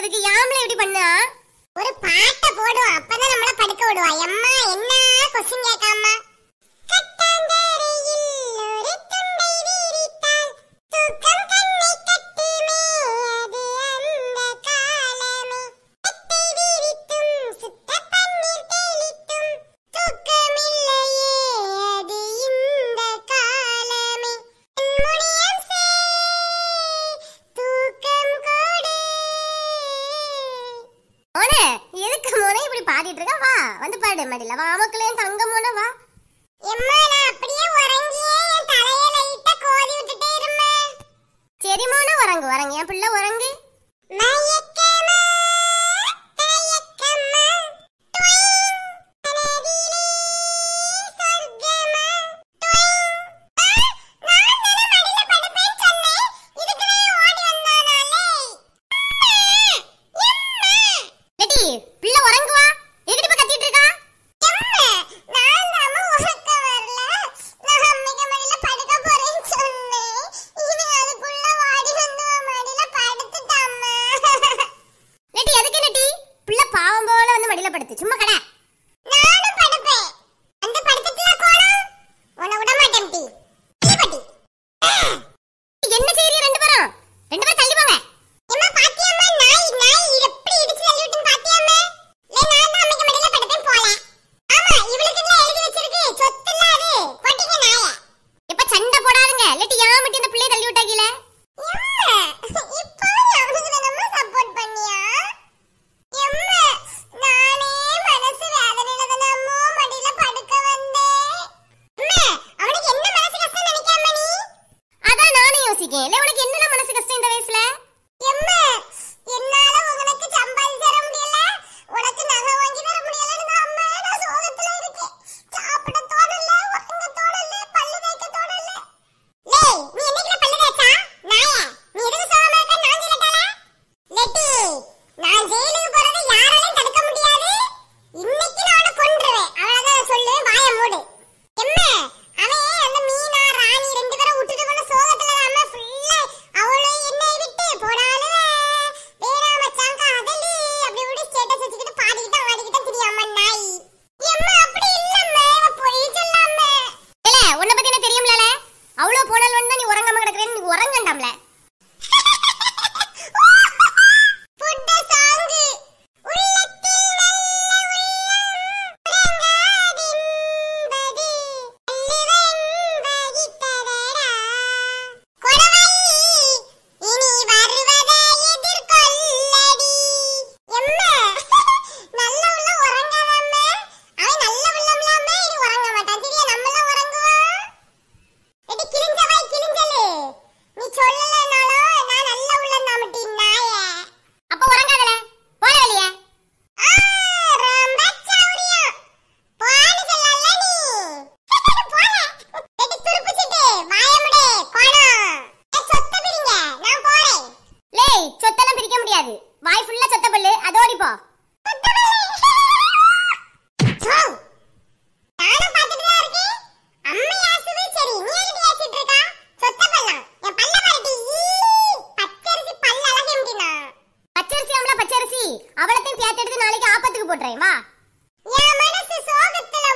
பண்றதுக்கு யாமல இப்படி பண்ணா ஒரு பாட்டை போடுவோம் அப்பதான் நம்மள படுக்க விடுவா அம்மா என்ன கொஸ்டின் கேட்காமா ஆடிட்டு இருக்கா வா வந்து பாடு மடியில வா அமக்கலையும் தங்கமோட வா ¿Qué? என் மனசு சோகத்துல